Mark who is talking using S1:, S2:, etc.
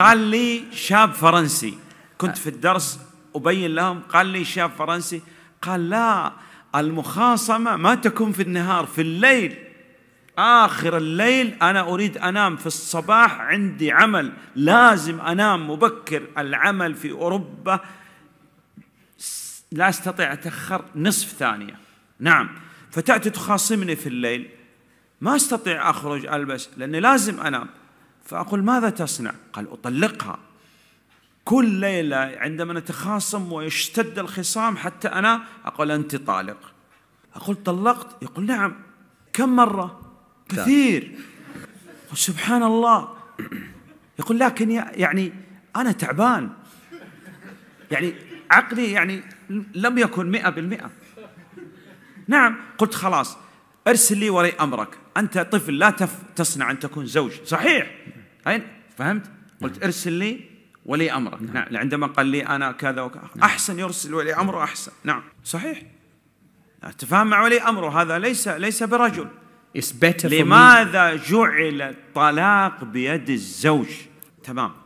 S1: قال لي شاب فرنسي كنت في الدرس أبين لهم قال لي شاب فرنسي قال لا المخاصمة ما تكون في النهار في الليل آخر الليل أنا أريد أنام في الصباح عندي عمل لازم أنام مبكر العمل في أوروبا لا أستطيع أتأخر نصف ثانية نعم فتأتي تخاصمني في الليل ما أستطيع أخرج ألبس لأني لازم أنام فأقول ماذا تصنع قال أطلقها كل ليلة عندما نتخاصم ويشتد الخصام حتى أنا أقول أنت طالق أقول طلقت يقول نعم كم مرة كثير سبحان الله يقول لكن يعني أنا تعبان يعني عقلي يعني لم يكن مئة بالمئة نعم قلت خلاص ارسل لي ولي أمرك أنت طفل لا تصنع أن تكون زوج صحيح طيب فهمت؟ نعم. قلت ارسل لي ولي امرك نعم. نعم. عندما قال لي انا كذا وكذا نعم. احسن يرسل ولي امره احسن نعم صحيح نعم. تفهم مع ولي امره هذا ليس ليس برجل It's better لماذا جعل الطلاق بيد الزوج تمام